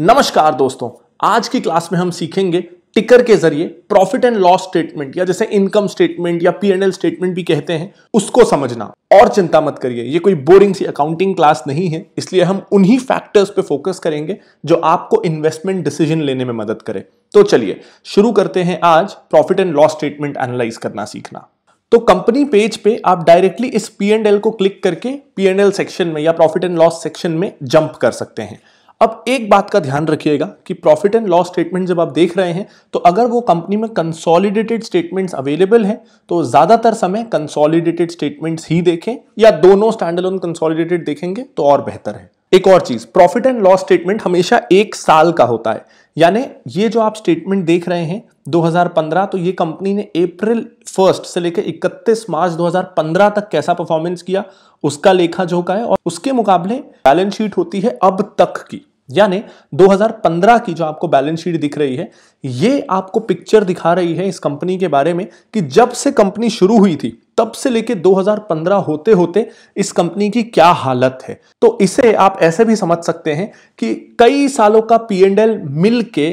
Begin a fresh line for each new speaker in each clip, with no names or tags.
नमस्कार दोस्तों आज की क्लास में हम सीखेंगे टिकर के जरिए प्रॉफिट एंड लॉस स्टेटमेंट या जैसे इनकम स्टेटमेंट या पी एंड एल स्टेटमेंट भी कहते हैं उसको समझना और चिंता मत करिए ये कोई बोरिंग सी अकाउंटिंग क्लास नहीं है इसलिए हम उन्हीं फैक्टर्स पे फोकस करेंगे जो आपको इन्वेस्टमेंट डिसीजन लेने में मदद करे तो चलिए शुरू करते हैं आज profit and loss statement analyse करना सीखना तो कंपनी पेज पे आप डायरेक्टली इस पी एंड एल को क्लिक करके पी एंड एल सेक्शन में या प्रॉफिट एंड लॉस सेक्शन में जंप कर सकते हैं अब एक बात का ध्यान रखिएगा कि प्रॉफिट एंड लॉस स्टेटमेंट जब आप देख रहे हैं तो अगर वो कंपनी में कंसोलिडेटेड स्टेटमेंट्स अवेलेबल हैं तो ज़्यादातर समय कंसोलिडेटेड स्टेटमेंट्स ही देखें या दोनों स्टैंडलोन कंसोलिडेटेड देखेंगे तो और बेहतर है एक और चीज प्रॉफिट एंड लॉस स्टेटमेंट हमेशा एक साल का होता है यानी ये जो आप स्टेटमेंट देख रहे हैं 2015 तो ये कंपनी ने अप्रैल फर्स्ट से लेकर 31 मार्च 2015 तक कैसा परफॉर्मेंस किया उसका लेखा झोंका है और उसके मुकाबले बैलेंस शीट होती है अब तक की यानी 2015 की जो आपको बैलेंस शीट दिख रही है ये आपको पिक्चर दिखा रही है इस कंपनी के बारे में कि जब से कंपनी शुरू हुई थी तब से लेके 2015 होते होते इस कंपनी की क्या हालत है तो इसे आप ऐसे भी समझ सकते हैं कि कई सालों का पी एंड एल मिल के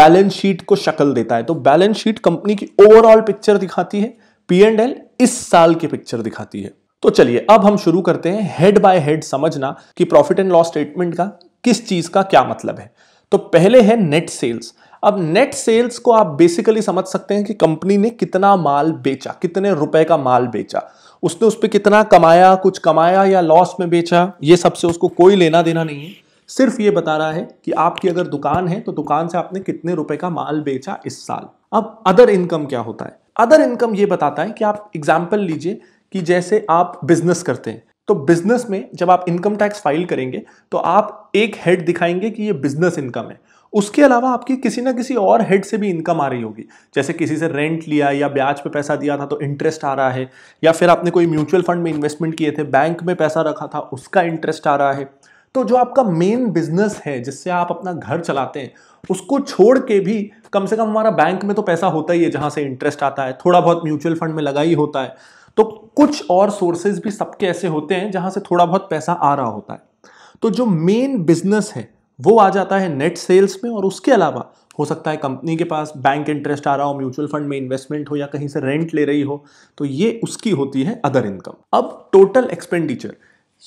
बैलेंस शीट को शक्ल देता है तो बैलेंस शीट कंपनी की ओवरऑल पिक्चर दिखाती है पी एंड एल इस साल की पिक्चर दिखाती है तो चलिए अब हम शुरू करते हैं हेड बाय हेड समझना कि प्रॉफिट एंड लॉस स्टेटमेंट का किस चीज का क्या मतलब है तो पहले है नेट सेल्स अब नेट सेल्स को आप बेसिकली समझ सकते हैं कि कंपनी ने कितना माल बेचा कितने रुपए का माल बेचा उसने उस पर कितना कमाया कुछ कमाया या लॉस में बेचा ये सबसे उसको कोई लेना देना नहीं है सिर्फ ये बता रहा है कि आपकी अगर दुकान है तो दुकान से आपने कितने रुपए का माल बेचा इस साल अब अदर इनकम क्या होता है अदर इनकम ये बताता है कि आप एग्जाम्पल लीजिए कि जैसे आप बिजनेस करते हैं तो बिजनेस में जब आप इनकम टैक्स फाइल करेंगे तो आप एक हेड दिखाएंगे कि ये बिजनेस इनकम है उसके अलावा आपकी किसी ना किसी और हेड से भी इनकम आ रही होगी जैसे किसी से रेंट लिया या ब्याज पे पैसा दिया था तो इंटरेस्ट आ रहा है या फिर आपने कोई म्यूचुअल फंड में इन्वेस्टमेंट किए थे बैंक में पैसा रखा था उसका इंटरेस्ट आ रहा है तो जो आपका मेन बिजनेस है जिससे आप अपना घर चलाते हैं उसको छोड़ के भी कम से कम हमारा बैंक में तो पैसा होता ही है जहाँ से इंटरेस्ट आता है थोड़ा बहुत म्यूचुअल फंड में लगा ही होता है तो कुछ और सोर्सेज भी सबके ऐसे होते हैं जहाँ से थोड़ा बहुत पैसा आ रहा होता है तो जो मेन बिजनेस है वो आ जाता है नेट सेल्स में और उसके अलावा हो सकता है कंपनी के पास बैंक इंटरेस्ट आ रहा हो म्यूचुअल फंड में इन्वेस्टमेंट हो या कहीं से रेंट ले रही हो तो ये उसकी होती है अदर इनकम अब टोटल एक्सपेंडिचर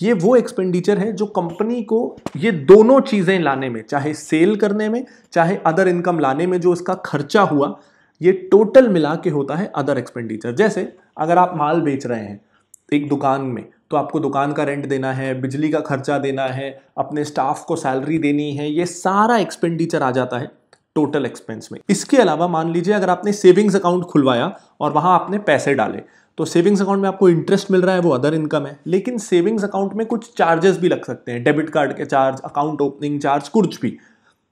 ये वो एक्सपेंडिचर है जो कंपनी को ये दोनों चीज़ें लाने में चाहे सेल करने में चाहे अदर इनकम लाने में जो इसका खर्चा हुआ ये टोटल मिला के होता है अदर एक्सपेंडिचर जैसे अगर आप माल बेच रहे हैं एक दुकान में तो आपको दुकान का रेंट देना है बिजली का खर्चा देना है अपने स्टाफ को सैलरी देनी है ये सारा एक्सपेंडिचर आ जाता है टोटल एक्सपेंस में इसके अलावा मान लीजिए अगर आपने सेविंग्स अकाउंट खुलवाया और वहाँ आपने पैसे डाले तो सेविंग्स अकाउंट में आपको इंटरेस्ट मिल रहा है वो अदर इनकम है लेकिन सेविंग्स अकाउंट में कुछ चार्जेस भी लग सकते हैं डेबिट कार्ड के चार्ज अकाउंट ओपनिंग चार्ज कुछ भी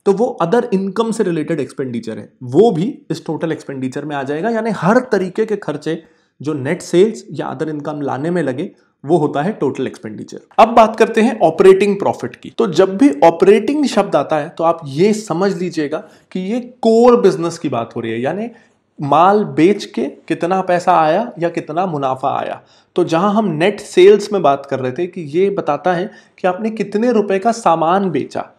तो वो अदर इनकम से रिलेटेड एक्सपेंडिचर है वो भी इस टोटल एक्सपेंडिचर में आ जाएगा यानी हर तरीके के खर्चे जो नेट सेल्स या अदर इनकम लाने में लगे वो होता है टोटल एक्सपेंडिचर अब बात करते हैं ऑपरेटिंग प्रॉफिट की तो जब भी ऑपरेटिंग शब्द आता है तो आप ये समझ लीजिएगा कि ये कोर बिजनेस की बात हो रही है यानी माल बेच के कितना पैसा आया या कितना मुनाफा आया तो जहां हम नेट सेल्स में बात कर रहे थे कि ये बताता है कि आपने कितने रुपए का सामान बेचा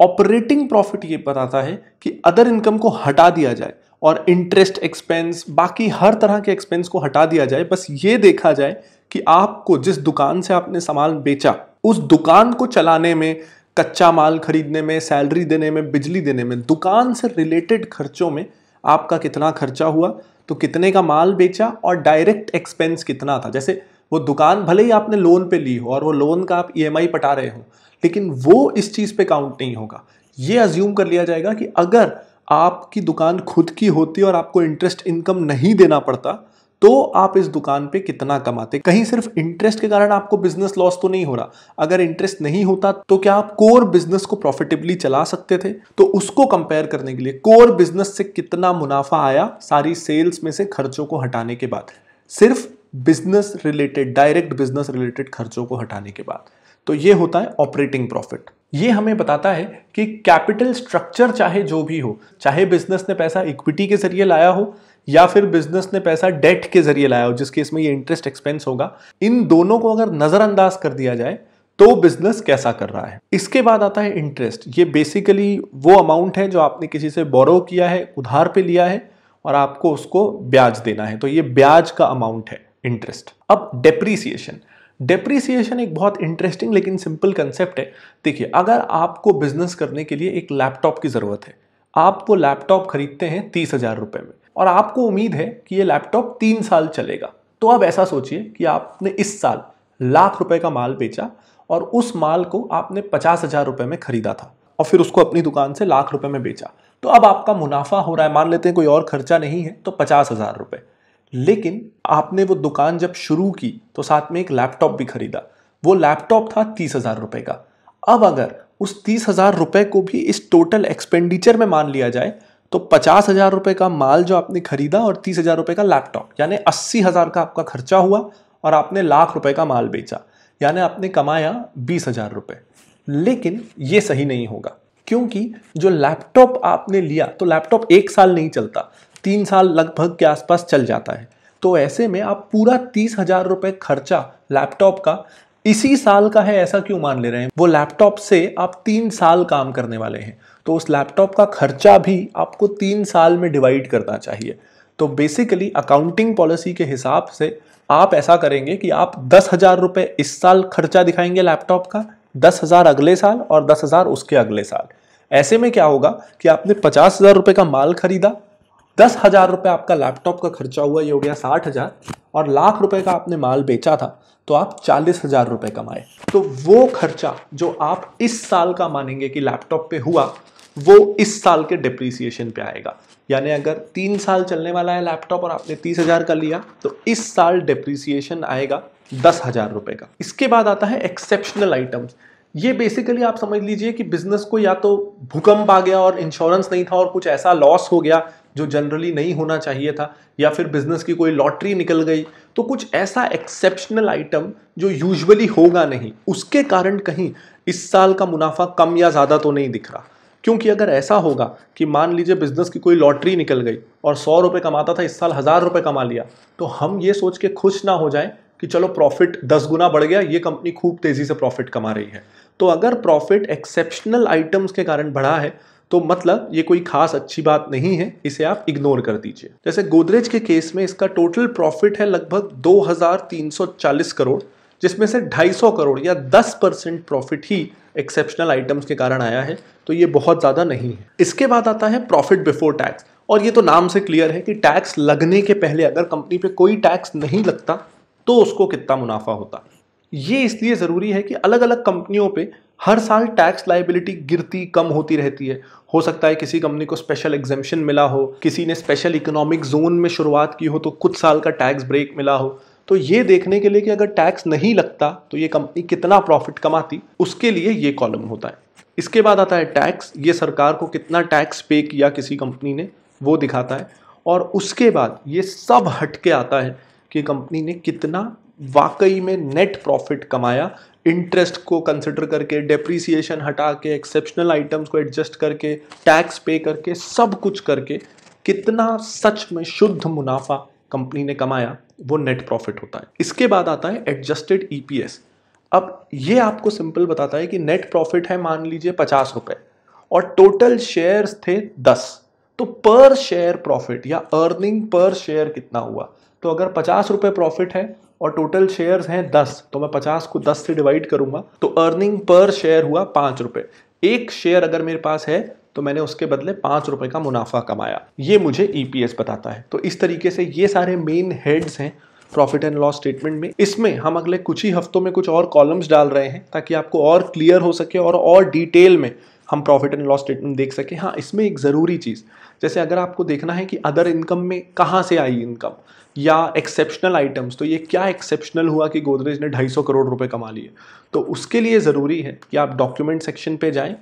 ऑपरेटिंग प्रॉफिट ये बताता है कि अदर इनकम को हटा दिया जाए और इंटरेस्ट एक्सपेंस बाकी हर तरह के एक्सपेंस को हटा दिया जाए बस ये देखा जाए कि आपको जिस दुकान से आपने सामान बेचा उस दुकान को चलाने में कच्चा माल खरीदने में सैलरी देने में बिजली देने में दुकान से रिलेटेड खर्चों में आपका कितना खर्चा हुआ तो कितने का माल बेचा और डायरेक्ट एक्सपेंस कितना था जैसे वो दुकान भले ही आपने लोन पे ली हो और वो लोन का आप ई e पटा रहे हो लेकिन वो इस चीज़ पे काउंट नहीं होगा ये अज्यूम कर लिया जाएगा कि अगर आपकी दुकान खुद की होती और आपको इंटरेस्ट इनकम नहीं देना पड़ता तो आप इस दुकान पे कितना कमाते कहीं सिर्फ इंटरेस्ट के कारण आपको बिजनेस लॉस तो नहीं हो रहा अगर इंटरेस्ट नहीं होता तो क्या आप कोर बिजनेस को प्रॉफिटेबली चला सकते थे तो उसको कंपेयर करने के लिए कोर बिजनेस से कितना मुनाफा आया सारी सेल्स में से खर्चों को हटाने के बाद सिर्फ business related direct business related खर्चों को हटाने के बाद तो ये होता है ऑपरेटिंग प्रॉफिट ये हमें बताता है कि कैपिटल स्ट्रक्चर चाहे जो भी हो चाहे बिजनेस ने पैसा इक्विटी के जरिए लाया हो या फिर बिजनेस ने पैसा डेट के जरिए लाया हो जिसके इसमें ये इंटरेस्ट एक्सपेंस होगा इन दोनों को अगर नज़रअंदाज कर दिया जाए तो बिजनेस कैसा कर रहा है इसके बाद आता है इंटरेस्ट ये बेसिकली वो अमाउंट है जो आपने किसी से बोरो किया है उधार पे लिया है और आपको उसको ब्याज देना है तो ये ब्याज का अमाउंट है इंटरेस्ट अब डेप्रीसिएशन डेप्रीसिएशन एक बहुत इंटरेस्टिंग लेकिन सिंपल कंसेप्ट है देखिए अगर आपको बिजनेस करने के लिए एक लैपटॉप की ज़रूरत है आप वो लैपटॉप खरीदते हैं तीस हज़ार रुपए में और आपको उम्मीद है कि ये लैपटॉप तीन साल चलेगा तो आप ऐसा सोचिए कि आपने इस साल लाख रुपए का माल बेचा और उस माल को आपने पचास हज़ार रुपए में खरीदा था और फिर उसको अपनी दुकान से लाख रुपए में बेचा तो अब आपका मुनाफा हो रहा है मान लेते हैं कोई और खर्चा नहीं है तो पचास हज़ार रुपये लेकिन आपने वो दुकान जब शुरू की तो साथ में एक लैपटॉप भी खरीदा वो लैपटॉप था तीस हज़ार रुपये का अब अगर उस तीस हज़ार रुपये को भी इस टोटल एक्सपेंडिचर में मान लिया जाए तो पचास हज़ार रुपये का माल जो आपने खरीदा और तीस हज़ार रुपये का लैपटॉप यानी अस्सी हज़ार का आपका खर्चा हुआ और आपने लाख रुपये का माल बेचा यानी आपने कमाया बीस हज़ार रुपये लेकिन ये सही नहीं होगा क्योंकि जो लैपटॉप आपने लिया तो लैपटॉप एक साल नहीं चलता तीन साल लगभग के आसपास चल जाता है तो ऐसे में आप पूरा तीस हजार रुपए खर्चा लैपटॉप का इसी साल का है ऐसा क्यों मान ले रहे हैं वो लैपटॉप से आप तीन साल काम करने वाले हैं तो उस लैपटॉप का खर्चा भी आपको तीन साल में डिवाइड करना चाहिए तो बेसिकली अकाउंटिंग पॉलिसी के हिसाब से आप ऐसा करेंगे कि आप दस हज़ार रुपए इस साल खर्चा दिखाएंगे लैपटॉप का दस हज़ार अगले साल और दस हज़ार उसके अगले साल ऐसे में क्या होगा कि आपने पचास हज़ार रुपए का माल खरीदा दस हज़ार रुपये आपका लैपटॉप का खर्चा हुआ ये हो गया साठ हज़ार और लाख रुपए का आपने माल बेचा था तो आप चालीस हज़ार रुपए कमाए तो वो खर्चा जो आप इस साल का मानेंगे कि लैपटॉप पे हुआ वो इस साल के डिप्रिसिएशन पे आएगा यानी अगर तीन साल चलने वाला है लैपटॉप और आपने तीस हज़ार का लिया तो इस साल डिप्रिसिएशन आएगा दस हज़ार रुपए का इसके बाद आता है एक्सेप्शनल आइटम्स ये बेसिकली आप समझ लीजिए कि बिजनेस को या तो भूकंप आ गया और इंश्योरेंस नहीं था और कुछ ऐसा लॉस हो गया जो जनरली नहीं होना चाहिए था या फिर बिजनेस की कोई लॉटरी निकल गई तो कुछ ऐसा एक्सेप्शनल आइटम जो यूजुअली होगा नहीं उसके कारण कहीं इस साल का मुनाफा कम या ज़्यादा तो नहीं दिख रहा क्योंकि अगर ऐसा होगा कि मान लीजिए बिजनेस की कोई लॉटरी निकल गई और सौ रुपये कमाता था इस साल हज़ार रुपये कमा लिया तो हम ये सोच के खुश ना हो जाए कि चलो प्रॉफिट दस गुना बढ़ गया ये कंपनी खूब तेज़ी से प्रॉफिट कमा रही है तो अगर प्रॉफिट एक्सेप्शनल आइटम्स के कारण बढ़ा है तो मतलब ये कोई खास अच्छी बात नहीं है इसे आप इग्नोर कर दीजिए जैसे गोदरेज के केस में इसका टोटल प्रॉफिट है लगभग 2340 करोड़ जिसमें से 250 करोड़ या 10 परसेंट प्रॉफिट ही एक्सेप्शनल आइटम्स के कारण आया है तो ये बहुत ज़्यादा नहीं है इसके बाद आता है प्रॉफिट बिफोर टैक्स और ये तो नाम से क्लियर है कि टैक्स लगने के पहले अगर कंपनी पे कोई टैक्स नहीं लगता तो उसको कितना मुनाफा होता ये इसलिए ज़रूरी है कि अलग अलग कंपनियों पे हर साल टैक्स लाइबिलिटी गिरती कम होती रहती है हो सकता है किसी कंपनी को स्पेशल एग्जेम्पन मिला हो किसी ने स्पेशल इकोनॉमिक जोन में शुरुआत की हो तो कुछ साल का टैक्स ब्रेक मिला हो तो ये देखने के लिए कि अगर टैक्स नहीं लगता तो ये कंपनी कितना प्रॉफिट कमाती उसके लिए ये कॉलम होता है इसके बाद आता है टैक्स ये सरकार को कितना टैक्स पे किया किसी कंपनी ने वो दिखाता है और उसके बाद ये सब हट के आता है कि कंपनी ने कितना वाकई में नेट प्रॉफिट कमाया इंटरेस्ट को कंसिडर करके डेप्रिसिएशन हटा के एक्सेप्शनल आइटम्स को एडजस्ट करके टैक्स पे करके सब कुछ करके कितना सच में शुद्ध मुनाफा कंपनी ने कमाया वो नेट प्रॉफिट होता है इसके बाद आता है एडजस्टेड ईपीएस e अब ये आपको सिंपल बताता है कि नेट प्रॉफिट है मान लीजिए पचास रुपये और टोटल शेयर्स थे दस तो पर शेयर प्रॉफिट या अर्निंग पर शेयर कितना हुआ तो अगर पचास रुपये प्रॉफिट है और टोटल शेयर्स हैं दस तो मैं पचास को दस से डिवाइड करूंगा तो अर्निंग पर शेयर हुआ पाँच रुपये एक शेयर अगर मेरे पास है तो मैंने उसके बदले पाँच रुपये का मुनाफा कमाया ये मुझे ई e बताता है तो इस तरीके से ये सारे मेन हेड्स हैं प्रॉफिट एंड लॉस स्टेटमेंट में इसमें हम अगले कुछ ही हफ्तों में कुछ और कॉलम्स डाल रहे हैं ताकि आपको और क्लियर हो सके और और डिटेल में हम प्रॉफिट एंड लॉस स्टेटमेंट देख सकें हाँ इसमें एक ज़रूरी चीज़ जैसे अगर आपको देखना है कि अदर इनकम में कहाँ से आई इनकम या एक्सेप्शनल आइटम्स तो ये क्या एक्सेप्शनल हुआ कि गोदरेज ने 250 करोड़ रुपए कमा लिए तो उसके लिए ज़रूरी है कि आप डॉक्यूमेंट सेक्शन पे जाएं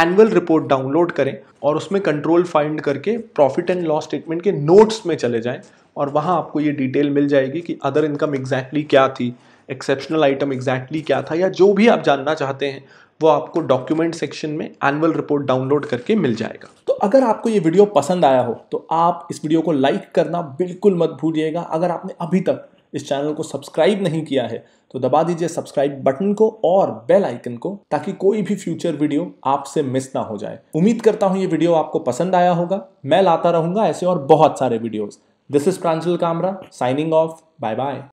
एनुअल रिपोर्ट डाउनलोड करें और उसमें कंट्रोल फाइंड करके प्रॉफिट एंड लॉस स्टेटमेंट के नोट्स में चले जाएं और वहाँ आपको ये डिटेल मिल जाएगी कि अदर इनकम एग्जैक्टली क्या थी एक्सेप्शनल आइटम एग्जैक्टली क्या था या जो भी आप जानना चाहते हैं वो आपको डॉक्यूमेंट सेक्शन में एनुअल रिपोर्ट डाउनलोड करके मिल जाएगा तो अगर आपको ये वीडियो पसंद आया हो तो आप इस वीडियो को लाइक करना बिल्कुल मत भूलिएगा अगर आपने अभी तक इस चैनल को सब्सक्राइब नहीं किया है तो दबा दीजिए सब्सक्राइब बटन को और बेल आइकन को ताकि कोई भी फ्यूचर वीडियो आपसे मिस ना हो जाए उम्मीद करता हूँ ये वीडियो आपको पसंद आया होगा मैं लाता रहूंगा ऐसे और बहुत सारे videos this is Pranjal Kamra signing off bye bye